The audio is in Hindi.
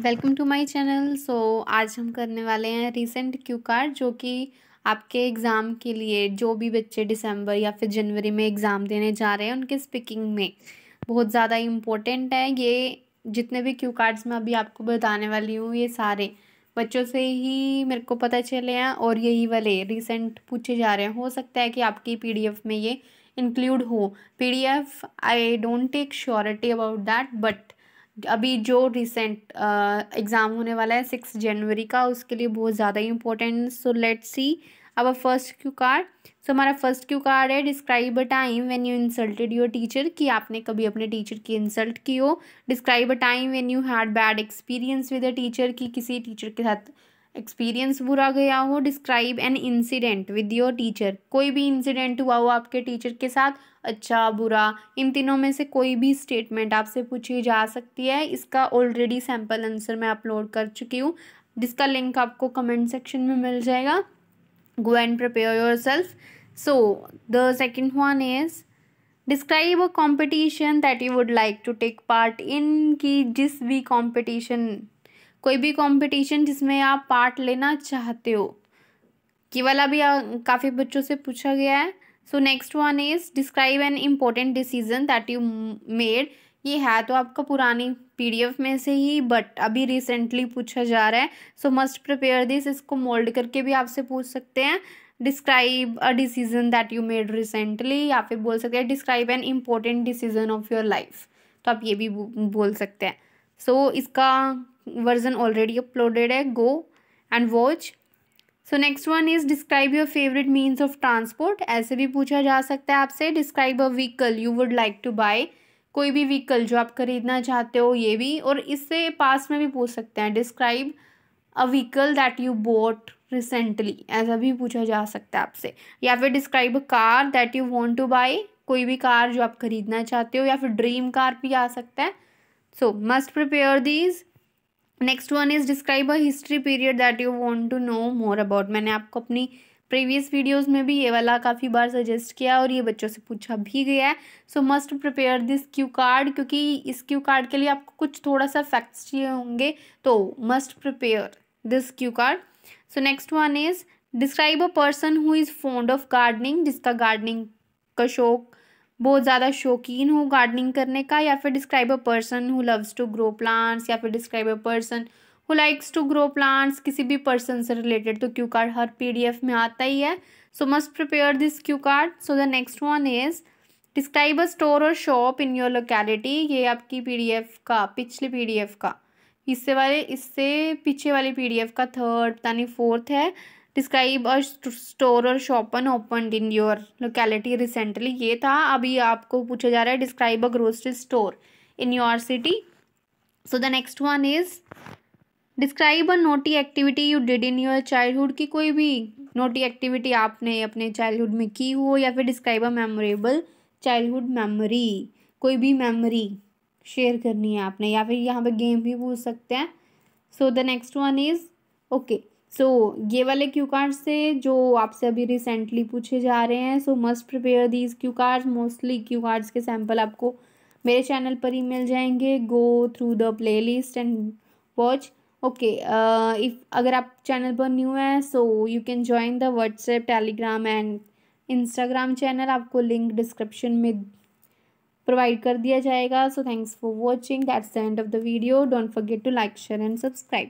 welcome to my channel so आज हम करने वाले हैं रीसेंट क्यू कार्ड जो कि आपके एग्ज़ाम के लिए जो भी बच्चे दिसंबर या फिर जनवरी में एग्ज़ाम देने जा रहे हैं उनके स्पीकिंग में बहुत ज़्यादा इम्पोर्टेंट है ये जितने भी क्यू कार्ड्स मैं अभी आपको बताने वाली हूँ ये सारे बच्चों से ही मेरे को पता चले हैं और यही वाले रिसेंट पूछे जा रहे हैं हो सकता है कि आपकी एफ में ये इंक्लूड हो if I don't take surety about that but अभी जो रिसेंट एग्ज़ाम होने वाला है सिक्स जनवरी का उसके लिए बहुत ज़्यादा ही इंपॉर्टेंट सो लेट सी अब फर्स्ट क्यू कार्ड सो हमारा फर्स्ट क्यू कार्ड है describe a time when you insulted your teacher कि आपने कभी अपने टीचर की इंसल्ट की हो describe a time when you had bad experience with a teacher कि किसी टीचर के साथ एक्सपीरियंस बुरा गया हो describe an incident with your teacher कोई भी इंसिडेंट हुआ हो आपके टीचर के साथ अच्छा बुरा इन तीनों में से कोई भी स्टेटमेंट आपसे पूछी जा सकती है इसका ऑलरेडी सैम्पल आंसर मैं अपलोड कर चुकी हूँ जिसका लिंक आपको कमेंट सेक्शन में मिल जाएगा go and prepare yourself so the second one is describe a competition that you would like to take part in की जिस भी कॉम्पिटिशन कोई भी कंपटीशन जिसमें आप पार्ट लेना चाहते हो कि वाला भी काफ़ी बच्चों से पूछा गया है so next one is describe an important decision that you made ये है तो आपका पुरानी पीडीएफ में से ही बट अभी रिसेंटली पूछा जा रहा है सो मस्ट प्रिपेयर दिस इसको मोल्ड करके भी आपसे पूछ सकते हैं describe a decision that you made recently या फिर बोल सकते हैं describe an important decision of your life तो आप ये भी बोल सकते हैं सो so, इसका version already uploaded hai go and watch so next one is describe your favourite means of transport ऐसे भी पूछा जा सकता है आपसे describe a vehicle you would like to buy कोई भी व्हीकल जो आप खरीदना चाहते हो ये भी और इससे पास में भी पूछ सकते हैं describe a vehicle that you bought recently ऐसा भी पूछा जा सकता है आपसे या फिर describe a car that you want to buy कोई भी कार जो आप खरीदना चाहते हो या फिर ड्रीम कार भी आ सकता है so must prepare these next one is describe a history period that you want to know more about मैंने आपको अपनी प्रीवियस वीडियोस में भी ये वाला काफ़ी बार सजेस्ट किया और ये बच्चों से पूछा भी गया है so must prepare this cue card क्योंकि इस क्यू कार्ड के लिए आपको कुछ थोड़ा सा फैक्ट्स चाहिए होंगे तो must prepare this cue card so next one is describe a person who is fond of gardening जिसका गार्डनिंग का शौक बहुत ज़्यादा शौकीन हो गार्डनिंग करने का या फिर describe a person who loves to grow plants या फिर describe a person who likes to grow plants किसी भी पर्सन से रिलेटेड तो क्यू कार्ड हर पी में आता ही है so must prepare this cue card so the next one is describe a store or shop in your locality ये आपकी पी का पिछले पी का इससे वाले इससे पीछे वाले पीडीएफ का थर्ड यानी फोर्थ है describe or store or shop open in your locality recently ये था अभी आपको पूछा जा रहा है describe a grocery store in your city so the next one is describe a naughty activity you did in your childhood की कोई भी नोटी एक्टिविटी आपने अपने चाइल्डहुड में की हो या फिर describe a memorable childhood memory कोई भी मेमोरी शेयर करनी है आपने या फिर यहाँ पे गेम भी पूछ सकते हैं so the next one is okay so so, ये वाले क्यू कार्ड से जो आपसे अभी रिसेंटली पूछे जा रहे हैं so must prepare these cue cards mostly cue cards के सैम्पल आपको मेरे चैनल पर ही मिल जाएंगे go through the playlist and watch okay if अगर आप चैनल पर न्यू हैं so you can join the WhatsApp Telegram and Instagram channel आपको लिंक डिस्क्रिप्शन में प्रोवाइड कर दिया जाएगा so thanks for watching that's the end of the video don't forget to like share and subscribe